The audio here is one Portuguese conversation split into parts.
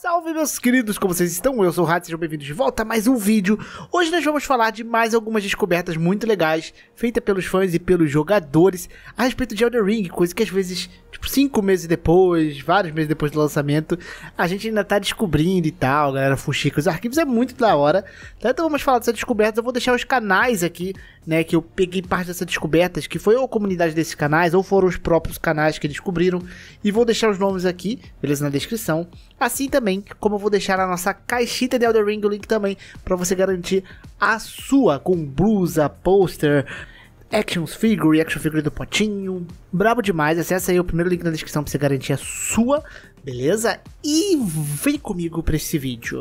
Salve meus queridos, como vocês estão? Eu sou o Rato, sejam bem-vindos de volta a mais um vídeo. Hoje nós vamos falar de mais algumas descobertas muito legais, feitas pelos fãs e pelos jogadores, a respeito de Elden Ring, coisa que às vezes, tipo, cinco meses depois, vários meses depois do lançamento, a gente ainda tá descobrindo e tal, galera fuxica. Os arquivos é muito da hora, então, então vamos falar dessas descobertas, eu vou deixar os canais aqui né, que eu peguei parte dessas descobertas, que foi ou a comunidade desses canais, ou foram os próprios canais que descobriram, e vou deixar os nomes aqui, beleza, na descrição. Assim também, como eu vou deixar a nossa caixita de Elder Ring, o link também, para você garantir a sua, com blusa, pôster, Actions Figure, Action Figure do Potinho. Brabo demais, acessa aí é o primeiro link na descrição pra você garantir a sua, beleza? E vem comigo pra esse vídeo.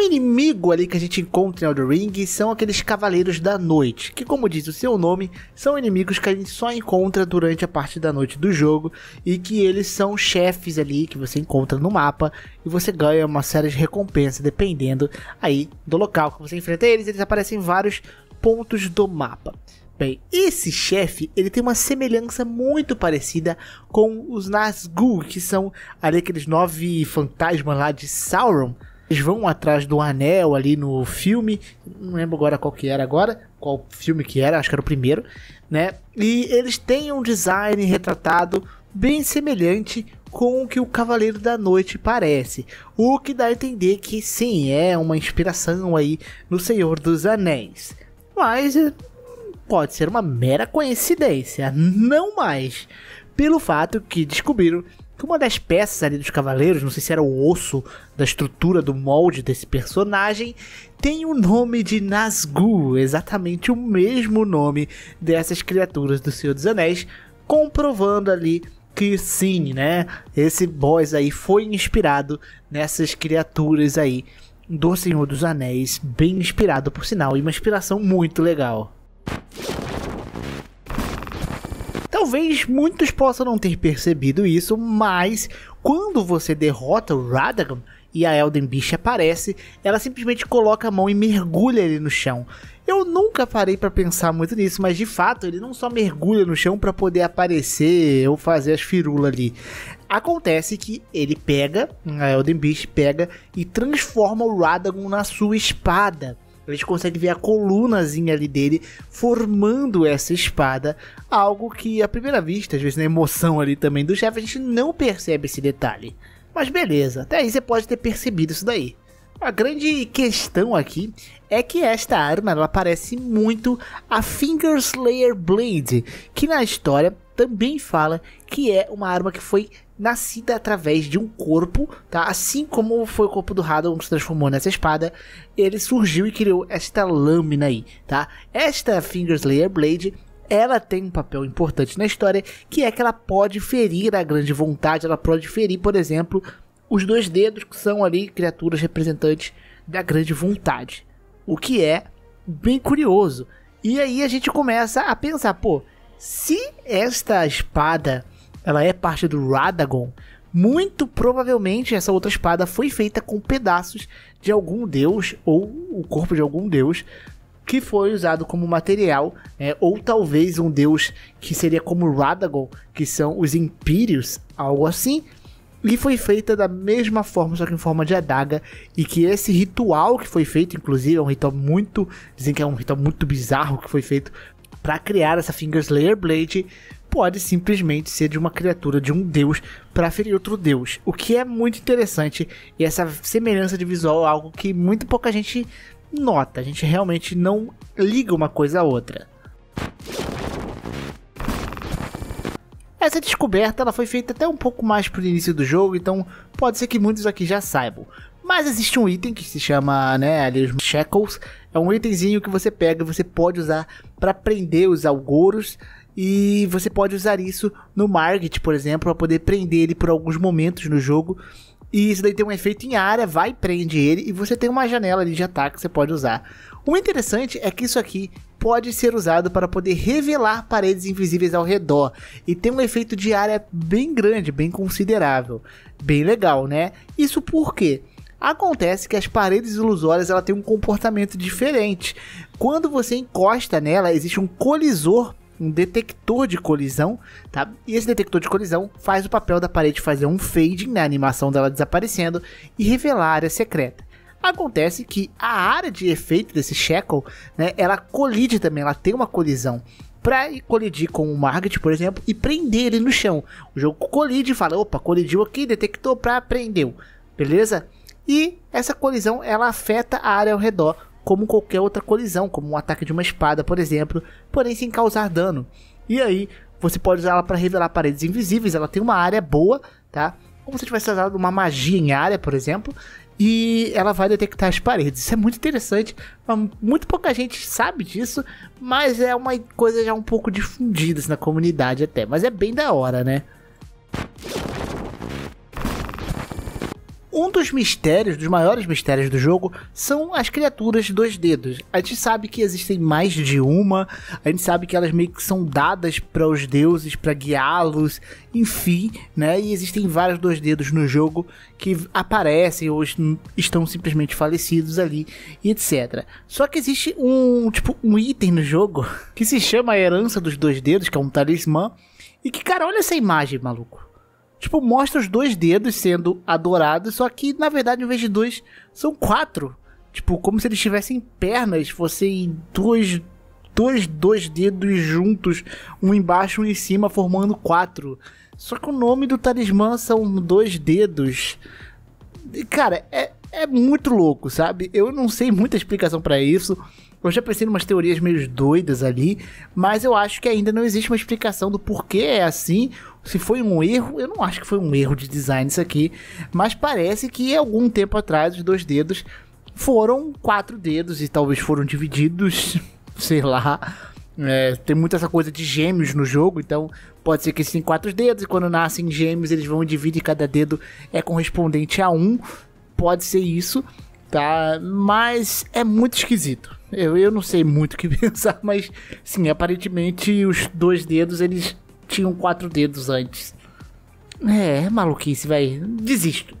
um inimigo ali que a gente encontra em Elden Ring são aqueles Cavaleiros da Noite, que como diz o seu nome, são inimigos que a gente só encontra durante a parte da noite do jogo e que eles são chefes ali que você encontra no mapa e você ganha uma série de recompensas dependendo aí do local que você enfrenta eles, eles aparecem em vários pontos do mapa. Bem, esse chefe ele tem uma semelhança muito parecida com os Nazgûl, que são ali aqueles nove fantasmas lá de Sauron, eles vão atrás do anel ali no filme, não lembro agora qual que era agora, qual filme que era, acho que era o primeiro, né? E eles têm um design retratado bem semelhante com o que o Cavaleiro da Noite parece, o que dá a entender que sim, é uma inspiração aí no Senhor dos Anéis. Mas eh, pode ser uma mera coincidência, não mais, pelo fato que descobriram que uma das peças ali dos Cavaleiros, não sei se era o osso da estrutura do molde desse personagem, tem o nome de Nazgûl, exatamente o mesmo nome dessas criaturas do Senhor dos Anéis, comprovando ali que sim, né? Esse boss aí foi inspirado nessas criaturas aí do Senhor dos Anéis, bem inspirado por sinal, e uma inspiração muito legal. Talvez muitos possam não ter percebido isso, mas quando você derrota o Radagon e a Elden Beast aparece, ela simplesmente coloca a mão e mergulha ele no chão. Eu nunca parei para pensar muito nisso, mas de fato ele não só mergulha no chão para poder aparecer ou fazer as firulas ali. Acontece que ele pega, a Elden Beast pega e transforma o Radagon na sua espada. A gente consegue ver a colunazinha ali dele formando essa espada, algo que à primeira vista, às vezes na emoção ali também do chefe, a gente não percebe esse detalhe. Mas beleza, até aí você pode ter percebido isso daí. A grande questão aqui é que esta arma ela parece muito a Fingerslayer Blade, que na história também fala que é uma arma que foi nascida através de um corpo, tá? Assim como foi o corpo do Hadon que se transformou nessa espada, ele surgiu e criou esta lâmina aí, tá? Esta Fingerslayer Blade ela tem um papel importante na história, que é que ela pode ferir a grande vontade, ela pode ferir, por exemplo, os dois dedos que são ali criaturas representantes da grande vontade, o que é bem curioso. E aí a gente começa a pensar, pô, se esta espada ela é parte do Radagon, muito provavelmente essa outra espada foi feita com pedaços de algum deus ou o corpo de algum deus que foi usado como material, é, ou talvez um deus que seria como Radagon, que são os Impírios, algo assim, e foi feita da mesma forma, só que em forma de adaga, e que esse ritual que foi feito, inclusive, é um ritual muito, dizem que é um ritual muito bizarro que foi feito para criar essa Fingerslayer Blade, pode simplesmente ser de uma criatura de um deus para ferir outro deus. O que é muito interessante e essa semelhança de visual é algo que muito pouca gente nota. A gente realmente não liga uma coisa a outra. Essa descoberta ela foi feita até um pouco mais pro início do jogo, então pode ser que muitos aqui já saibam. Mas existe um item que se chama, né, ali os shackles. É um itemzinho que você pega e você pode usar para prender os algoros e você pode usar isso no Margit, por exemplo, para poder prender ele por alguns momentos no jogo. E isso daí tem um efeito em área, vai, prende ele, e você tem uma janela ali de ataque que você pode usar. O interessante é que isso aqui pode ser usado para poder revelar paredes invisíveis ao redor, e tem um efeito de área bem grande, bem considerável. Bem legal, né? Isso por quê? Acontece que as paredes ilusórias ela tem um comportamento diferente. Quando você encosta nela, existe um colisor um detector de colisão, tá? E esse detector de colisão faz o papel da parede fazer um fading na né? animação dela desaparecendo e revelar a área secreta. Acontece que a área de efeito desse Shackle, né, ela colide também, ela tem uma colisão para colidir com o Margaret, por exemplo, e prender ele no chão. O jogo colide e fala, opa, colidiu aqui, detectou para prendeu, beleza? E essa colisão ela afeta a área ao redor, como qualquer outra colisão, como um ataque de uma espada, por exemplo, porém sem causar dano. E aí, você pode usar ela para revelar paredes invisíveis, ela tem uma área boa, tá? Como se tivesse usado uma magia em área, por exemplo, e ela vai detectar as paredes. Isso é muito interessante, muito pouca gente sabe disso, mas é uma coisa já um pouco difundida assim, na comunidade até, mas é bem da hora, né? um dos mistérios, dos maiores mistérios do jogo, são as criaturas dos dedos. A gente sabe que existem mais de uma, a gente sabe que elas meio que são dadas para os deuses, para guiá-los, enfim, né? E existem vários dois dedos no jogo que aparecem ou estão simplesmente falecidos ali e etc. Só que existe um, tipo, um item no jogo que se chama a herança dos dois dedos, que é um talismã, e que, cara, olha essa imagem, maluco tipo, mostra os dois dedos sendo adorados, só que na verdade, em vez de dois, são quatro. Tipo, como se eles tivessem pernas, fossem dois, dois, dois dedos juntos, um embaixo e um em cima, formando quatro. Só que o nome do talismã são dois dedos. E, cara, é, é muito louco, sabe? Eu não sei muita explicação para isso. Eu já pensei em umas teorias meio doidas ali, mas eu acho que ainda não existe uma explicação do porquê é assim se foi um erro, eu não acho que foi um erro de design isso aqui, mas parece que algum tempo atrás os dois dedos foram quatro dedos e talvez foram divididos, sei lá. É, tem muita essa coisa de gêmeos no jogo, então pode ser que eles tenham quatro dedos e quando nascem gêmeos eles vão dividir cada dedo é correspondente a um. Pode ser isso, tá? Mas é muito esquisito. Eu, eu não sei muito o que pensar, mas sim, aparentemente os dois dedos eles tinham quatro dedos antes. É, é maluquice, velho. Desisto.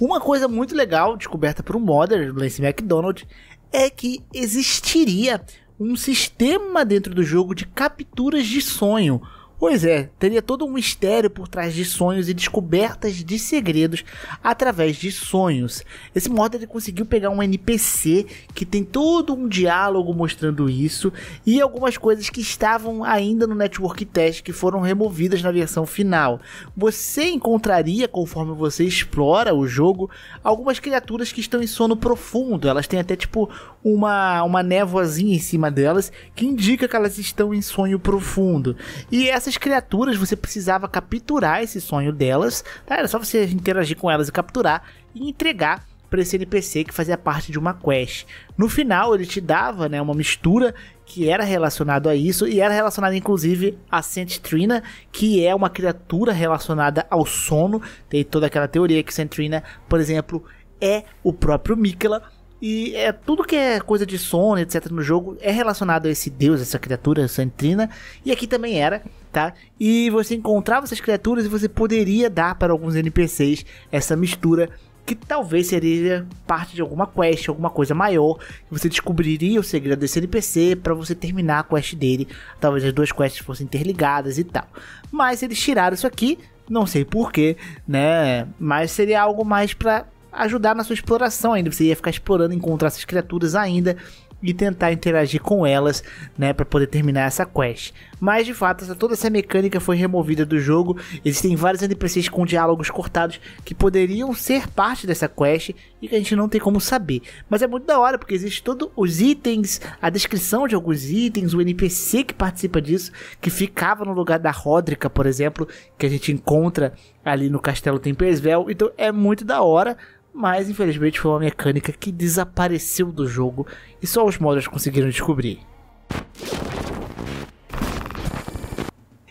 Uma coisa muito legal descoberta por um modder, Lance McDonald, é que existiria um sistema dentro do jogo de capturas de sonho, Pois é, teria todo um mistério por trás de sonhos e descobertas de segredos através de sonhos. Esse modo ele conseguiu pegar um NPC que tem todo um diálogo mostrando isso e algumas coisas que estavam ainda no network test que foram removidas na versão final. Você encontraria, conforme você explora o jogo, algumas criaturas que estão em sono profundo. Elas têm até tipo uma, uma névoazinha em cima delas que indica que elas estão em sonho profundo. E essas essas criaturas você precisava capturar esse sonho delas, tá? Era só você interagir com elas e capturar e entregar para esse NPC que fazia parte de uma quest. No final ele te dava, né, uma mistura que era relacionado a isso e era relacionado inclusive a Sentrina, que é uma criatura relacionada ao sono. Tem toda aquela teoria que Sentrina, por exemplo, é o próprio Mikela. E é tudo que é coisa de sono, etc, no jogo é relacionado a esse deus, essa criatura, essa entrina. E aqui também era tá? E você encontrava essas criaturas e você poderia dar para alguns NPCs essa mistura que talvez seria parte de alguma quest, alguma coisa maior, que você descobriria o segredo desse NPC para você terminar a quest dele. Talvez as duas quests fossem interligadas e tal. Mas eles tiraram isso aqui, não sei porquê, né? Mas seria algo mais para ajudar na sua exploração ainda. Você ia ficar explorando, encontrar essas criaturas ainda e tentar interagir com elas, né, para poder terminar essa quest. Mas de fato, toda essa mecânica foi removida do jogo. Existem vários NPCs com diálogos cortados que poderiam ser parte dessa quest e que a gente não tem como saber. Mas é muito da hora porque existe todos os itens, a descrição de alguns itens, o NPC que participa disso, que ficava no lugar da Rodrica, por exemplo, que a gente encontra ali no Castelo Tempersvel. Então é muito da hora mas infelizmente foi uma mecânica que desapareceu do jogo e só os modders conseguiram descobrir.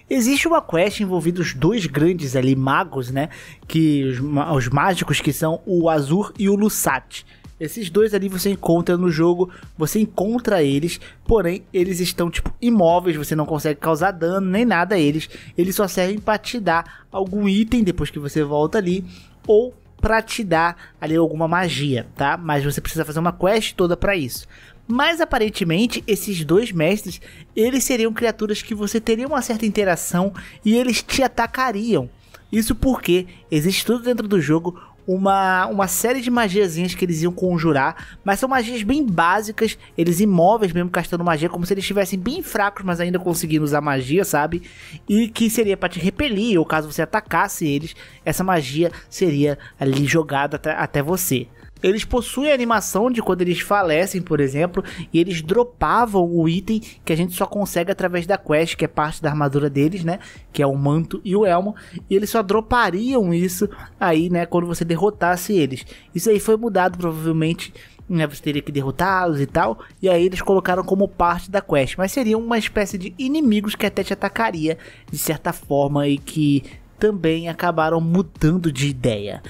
Existe uma quest envolvendo os dois grandes ali magos, né? Que os, os mágicos que são o Azur e o Lusat. Esses dois ali você encontra no jogo, você encontra eles, porém eles estão tipo imóveis, você não consegue causar dano nem nada a eles. Eles só servem para te dar algum item depois que você volta ali ou para te dar ali alguma magia, tá? Mas você precisa fazer uma quest toda para isso. Mas aparentemente esses dois mestres, eles seriam criaturas que você teria uma certa interação e eles te atacariam. Isso porque existe tudo dentro do jogo uma, uma série de magiazinhas que eles iam conjurar, mas são magias bem básicas, eles imóveis mesmo castando magia, como se eles estivessem bem fracos, mas ainda conseguindo usar magia, sabe? E que seria para te repelir, ou caso você atacasse eles, essa magia seria ali jogada até, até você. Eles possuem animação de quando eles falecem, por exemplo, e eles dropavam o item que a gente só consegue através da quest, que é parte da armadura deles, né? Que é o manto e o elmo. E eles só dropariam isso aí, né? Quando você derrotasse eles. Isso aí foi mudado, provavelmente. Né, você teria que derrotá-los e tal. E aí eles colocaram como parte da quest. Mas seriam uma espécie de inimigos que até te atacaria de certa forma e que também acabaram mudando de ideia.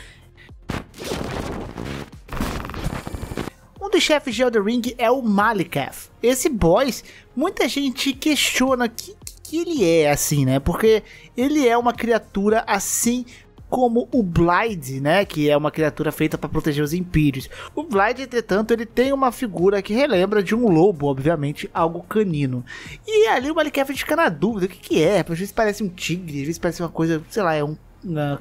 Um dos chefes de Elden Ring é o Malikath. Esse boss, muita gente questiona que, que ele é assim, né? Porque ele é uma criatura assim como o Blade, né, que é uma criatura feita para proteger os impírios. O Blade, entretanto, ele tem uma figura que relembra de um lobo, obviamente, algo canino. E ali o Malekith fica na dúvida, o que que é? Às vezes parece um tigre, às vezes parece uma coisa, sei lá, é um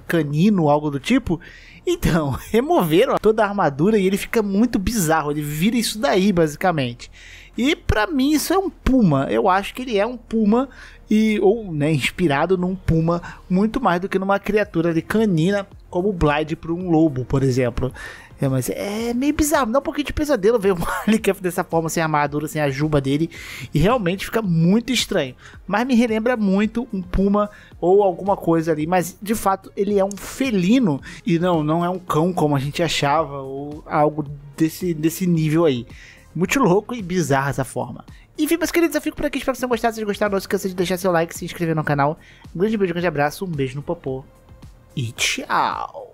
canino, algo do tipo. Então, removeram toda a armadura e ele fica muito bizarro. Ele vira isso daí, basicamente. E para mim isso é um puma. Eu acho que ele é um puma e ou né, inspirado num puma muito mais do que numa criatura de canina como o Blade para um lobo, por exemplo. É, mas é meio bizarro, dá um pouquinho de pesadelo ver o Minecraft dessa forma, sem a armadura, sem a juba dele. E realmente fica muito estranho. Mas me relembra muito um puma ou alguma coisa ali. Mas de fato ele é um felino e não, não é um cão como a gente achava ou algo desse, desse nível aí. Muito louco e bizarra essa forma. Enfim, meus queridos, eu fico por aqui. Espero que vocês tenham gostado. Se vocês gostaram, não esqueça de deixar seu like, se inscrever no canal. Um grande beijo, um grande abraço, um beijo no popô e tchau!